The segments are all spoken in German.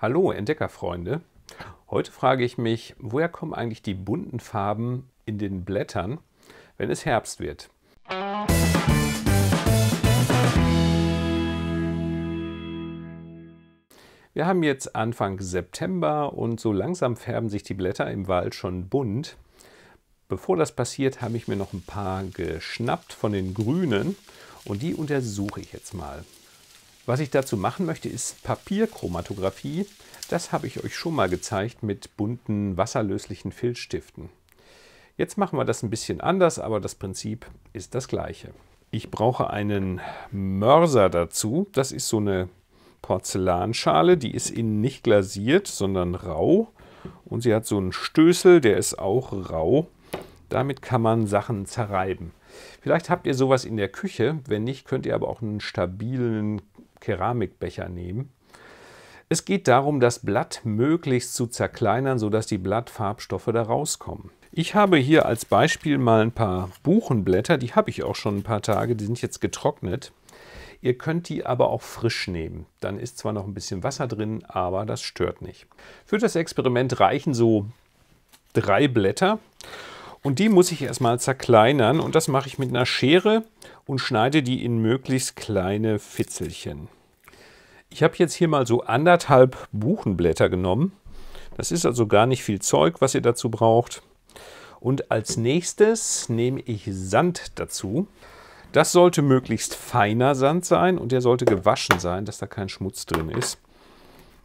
Hallo Entdeckerfreunde. Heute frage ich mich, woher kommen eigentlich die bunten Farben in den Blättern, wenn es Herbst wird? Wir haben jetzt Anfang September und so langsam färben sich die Blätter im Wald schon bunt. Bevor das passiert, habe ich mir noch ein paar geschnappt von den Grünen und die untersuche ich jetzt mal. Was ich dazu machen möchte, ist Papierchromatographie. Das habe ich euch schon mal gezeigt mit bunten wasserlöslichen Filzstiften. Jetzt machen wir das ein bisschen anders, aber das Prinzip ist das gleiche. Ich brauche einen Mörser dazu. Das ist so eine Porzellanschale, die ist innen nicht glasiert, sondern rau. Und sie hat so einen Stößel, der ist auch rau. Damit kann man Sachen zerreiben. Vielleicht habt ihr sowas in der Küche. Wenn nicht, könnt ihr aber auch einen stabilen Keramikbecher nehmen. Es geht darum, das Blatt möglichst zu zerkleinern, sodass die Blattfarbstoffe da rauskommen. Ich habe hier als Beispiel mal ein paar Buchenblätter, die habe ich auch schon ein paar Tage, die sind jetzt getrocknet. Ihr könnt die aber auch frisch nehmen. Dann ist zwar noch ein bisschen Wasser drin, aber das stört nicht. Für das Experiment reichen so drei Blätter und die muss ich erstmal zerkleinern und das mache ich mit einer Schere und schneide die in möglichst kleine Fitzelchen. Ich habe jetzt hier mal so anderthalb Buchenblätter genommen. Das ist also gar nicht viel Zeug, was ihr dazu braucht. Und als nächstes nehme ich Sand dazu. Das sollte möglichst feiner Sand sein und der sollte gewaschen sein, dass da kein Schmutz drin ist.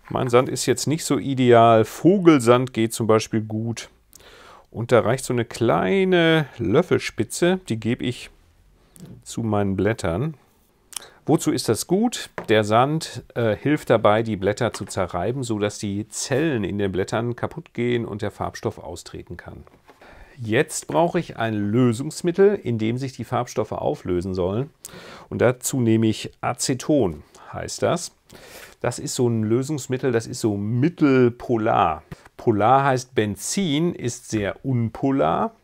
Mein Sand ist jetzt nicht so ideal. Vogelsand geht zum Beispiel gut. Und da reicht so eine kleine Löffelspitze, die gebe ich zu meinen Blättern. Wozu ist das gut? Der Sand äh, hilft dabei, die Blätter zu zerreiben, sodass die Zellen in den Blättern kaputt gehen und der Farbstoff austreten kann. Jetzt brauche ich ein Lösungsmittel, in dem sich die Farbstoffe auflösen sollen. Und dazu nehme ich Aceton heißt das. Das ist so ein Lösungsmittel, das ist so mittelpolar. Polar heißt Benzin ist sehr unpolar,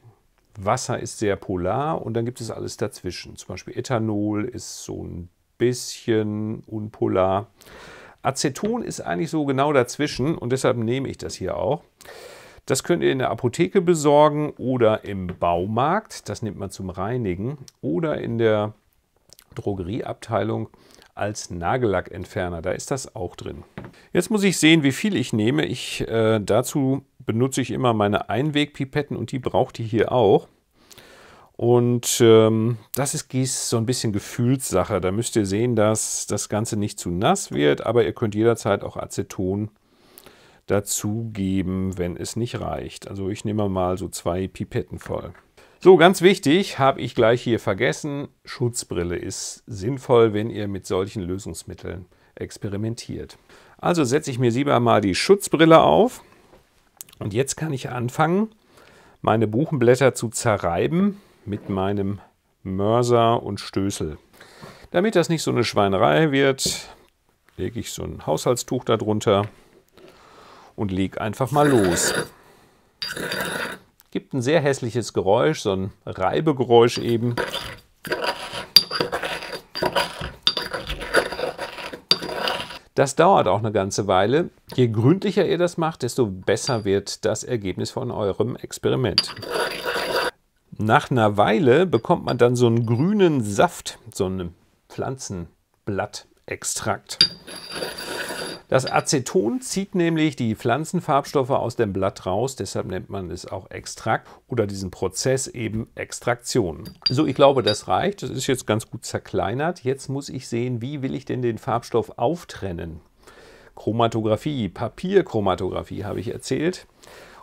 Wasser ist sehr polar und dann gibt es alles dazwischen. Zum Beispiel Ethanol ist so ein bisschen unpolar. Aceton ist eigentlich so genau dazwischen und deshalb nehme ich das hier auch. Das könnt ihr in der Apotheke besorgen oder im Baumarkt, das nimmt man zum Reinigen, oder in der Drogerieabteilung als Nagellackentferner. Da ist das auch drin. Jetzt muss ich sehen, wie viel ich nehme. Ich, äh, dazu benutze ich immer meine Einwegpipetten und die braucht ihr hier auch. Und ähm, das ist Gieß so ein bisschen Gefühlssache. Da müsst ihr sehen, dass das Ganze nicht zu nass wird, aber ihr könnt jederzeit auch Aceton dazugeben, wenn es nicht reicht. Also ich nehme mal so zwei Pipetten voll. So, ganz wichtig, habe ich gleich hier vergessen, Schutzbrille ist sinnvoll, wenn ihr mit solchen Lösungsmitteln experimentiert. Also setze ich mir lieber mal die Schutzbrille auf und jetzt kann ich anfangen, meine Buchenblätter zu zerreiben mit meinem Mörser und Stößel. Damit das nicht so eine Schweinerei wird, lege ich so ein Haushaltstuch darunter und lege einfach mal los. Gibt ein sehr hässliches Geräusch, so ein Reibegeräusch eben. Das dauert auch eine ganze Weile. Je gründlicher ihr das macht, desto besser wird das Ergebnis von eurem Experiment. Nach einer Weile bekommt man dann so einen grünen Saft, so einen Pflanzenblattextrakt. Das Aceton zieht nämlich die Pflanzenfarbstoffe aus dem Blatt raus, deshalb nennt man es auch Extrakt oder diesen Prozess eben Extraktion. So, ich glaube, das reicht. Das ist jetzt ganz gut zerkleinert. Jetzt muss ich sehen, wie will ich denn den Farbstoff auftrennen? Chromatographie, Papierchromatographie habe ich erzählt.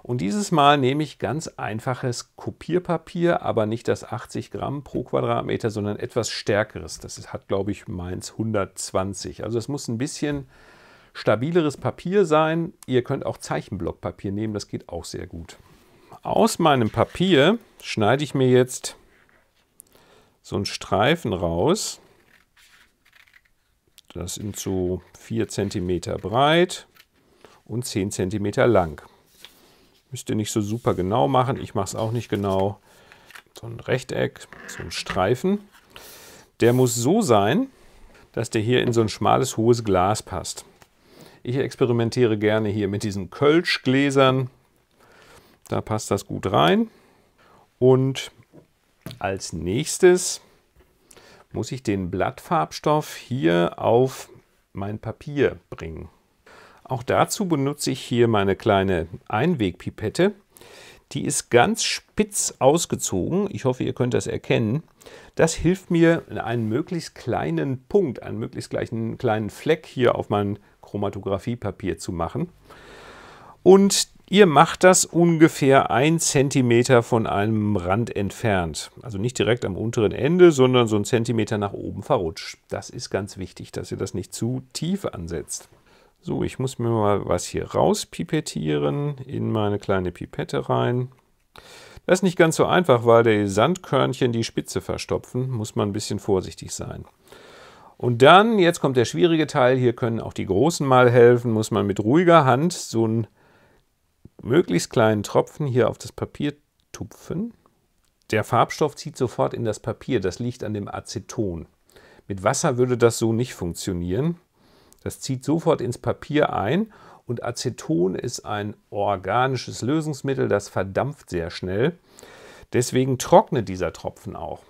Und dieses Mal nehme ich ganz einfaches Kopierpapier, aber nicht das 80 Gramm pro Quadratmeter, sondern etwas stärkeres. Das hat, glaube ich, meins 120. Also es muss ein bisschen stabileres Papier sein. Ihr könnt auch Zeichenblockpapier nehmen, das geht auch sehr gut. Aus meinem Papier schneide ich mir jetzt so einen Streifen raus. Das sind so 4 cm breit und 10 cm lang. Müsst ihr nicht so super genau machen, ich mache es auch nicht genau. So ein Rechteck, so ein Streifen. Der muss so sein, dass der hier in so ein schmales, hohes Glas passt. Ich experimentiere gerne hier mit diesen Kölschgläsern. Da passt das gut rein. Und als nächstes muss ich den Blattfarbstoff hier auf mein Papier bringen. Auch dazu benutze ich hier meine kleine Einwegpipette. Die ist ganz spitz ausgezogen. Ich hoffe, ihr könnt das erkennen. Das hilft mir, einen möglichst kleinen Punkt, einen möglichst gleichen kleinen Fleck hier auf mein Chromatographiepapier zu machen. Und ihr macht das ungefähr 1 cm von einem Rand entfernt. Also nicht direkt am unteren Ende, sondern so einen Zentimeter nach oben verrutscht. Das ist ganz wichtig, dass ihr das nicht zu tief ansetzt. So, ich muss mir mal was hier rauspipettieren, in meine kleine Pipette rein. Das ist nicht ganz so einfach, weil die Sandkörnchen die Spitze verstopfen, muss man ein bisschen vorsichtig sein. Und dann, jetzt kommt der schwierige Teil, hier können auch die Großen mal helfen, muss man mit ruhiger Hand so einen möglichst kleinen Tropfen hier auf das Papier tupfen. Der Farbstoff zieht sofort in das Papier, das liegt an dem Aceton. Mit Wasser würde das so nicht funktionieren. Das zieht sofort ins Papier ein und Aceton ist ein organisches Lösungsmittel, das verdampft sehr schnell. Deswegen trocknet dieser Tropfen auch.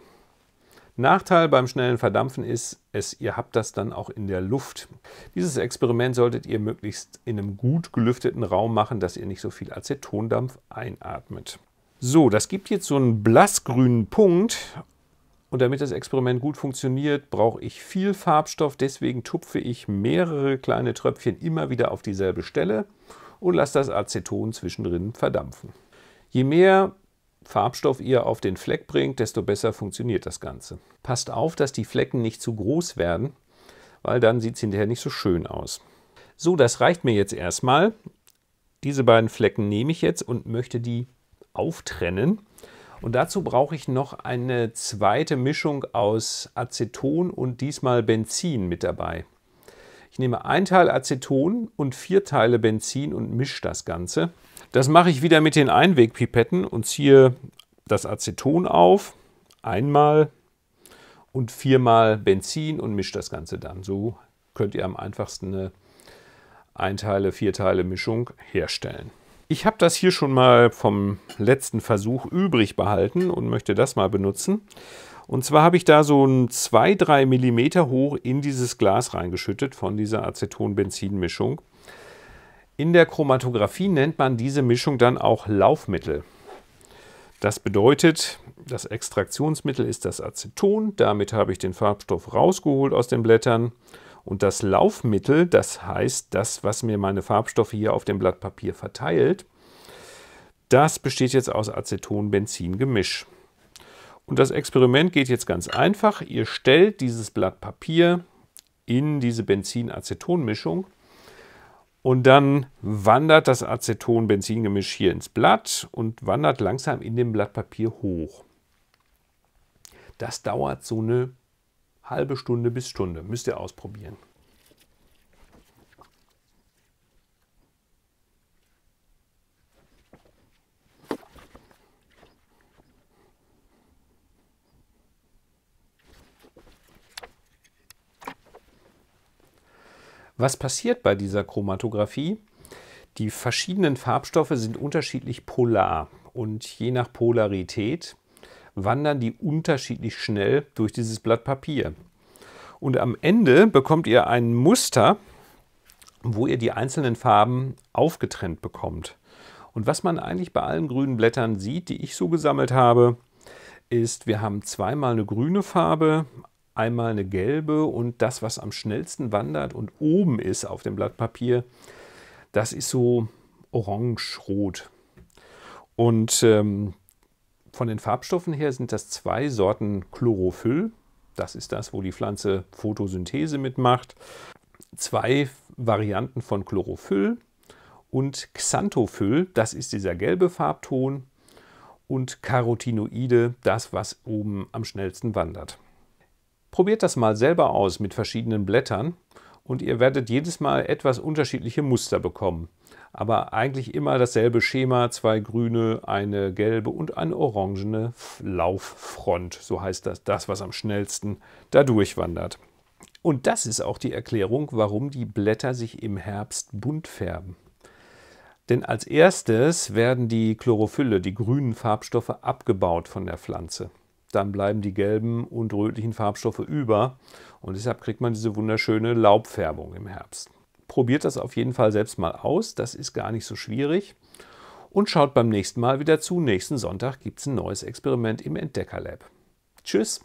Nachteil beim schnellen Verdampfen ist, es, ihr habt das dann auch in der Luft. Dieses Experiment solltet ihr möglichst in einem gut gelüfteten Raum machen, dass ihr nicht so viel Acetondampf einatmet. So, das gibt jetzt so einen blassgrünen Punkt und damit das Experiment gut funktioniert, brauche ich viel Farbstoff. Deswegen tupfe ich mehrere kleine Tröpfchen immer wieder auf dieselbe Stelle und lasse das Aceton zwischendrin verdampfen. Je mehr Farbstoff ihr auf den Fleck bringt, desto besser funktioniert das Ganze. Passt auf, dass die Flecken nicht zu groß werden, weil dann sieht es hinterher nicht so schön aus. So, das reicht mir jetzt erstmal. Diese beiden Flecken nehme ich jetzt und möchte die auftrennen. Und dazu brauche ich noch eine zweite Mischung aus Aceton und diesmal Benzin mit dabei. Ich nehme ein Teil Aceton und vier Teile Benzin und mische das Ganze. Das mache ich wieder mit den Einwegpipetten und ziehe das Aceton auf, einmal und viermal Benzin und mische das Ganze dann. So könnt ihr am einfachsten eine Einteile, Vierteile Mischung herstellen. Ich habe das hier schon mal vom letzten Versuch übrig behalten und möchte das mal benutzen. Und zwar habe ich da so ein 2-3 mm hoch in dieses Glas reingeschüttet von dieser Aceton-Benzin-Mischung. In der Chromatographie nennt man diese Mischung dann auch Laufmittel. Das bedeutet, das Extraktionsmittel ist das Aceton, damit habe ich den Farbstoff rausgeholt aus den Blättern. Und das Laufmittel, das heißt das, was mir meine Farbstoffe hier auf dem Blatt Papier verteilt, das besteht jetzt aus Aceton-Benzin-Gemisch. Und das Experiment geht jetzt ganz einfach. Ihr stellt dieses Blatt Papier in diese Benzin-Aceton-Mischung und dann wandert das Aceton-Benzingemisch hier ins Blatt und wandert langsam in dem Blatt Papier hoch. Das dauert so eine halbe Stunde bis Stunde. Müsst ihr ausprobieren. Was passiert bei dieser Chromatographie? Die verschiedenen Farbstoffe sind unterschiedlich polar und je nach Polarität wandern die unterschiedlich schnell durch dieses Blatt Papier. Und am Ende bekommt ihr ein Muster, wo ihr die einzelnen Farben aufgetrennt bekommt. Und was man eigentlich bei allen grünen Blättern sieht, die ich so gesammelt habe, ist, wir haben zweimal eine grüne Farbe, einmal eine gelbe und das, was am schnellsten wandert und oben ist auf dem Blatt Papier, das ist so orange-rot. Und ähm, von den Farbstoffen her sind das zwei Sorten Chlorophyll. Das ist das, wo die Pflanze Photosynthese mitmacht. Zwei Varianten von Chlorophyll und Xanthophyll. Das ist dieser gelbe Farbton. Und Carotinoide, das, was oben am schnellsten wandert. Probiert das mal selber aus mit verschiedenen Blättern und ihr werdet jedes Mal etwas unterschiedliche Muster bekommen. Aber eigentlich immer dasselbe Schema, zwei grüne, eine gelbe und eine orangene Lauffront. So heißt das, das, was am schnellsten da durchwandert. Und das ist auch die Erklärung, warum die Blätter sich im Herbst bunt färben. Denn als erstes werden die Chlorophylle, die grünen Farbstoffe, abgebaut von der Pflanze dann bleiben die gelben und rötlichen Farbstoffe über und deshalb kriegt man diese wunderschöne Laubfärbung im Herbst. Probiert das auf jeden Fall selbst mal aus, das ist gar nicht so schwierig und schaut beim nächsten Mal wieder zu. Nächsten Sonntag gibt es ein neues Experiment im Entdeckerlab. Tschüss!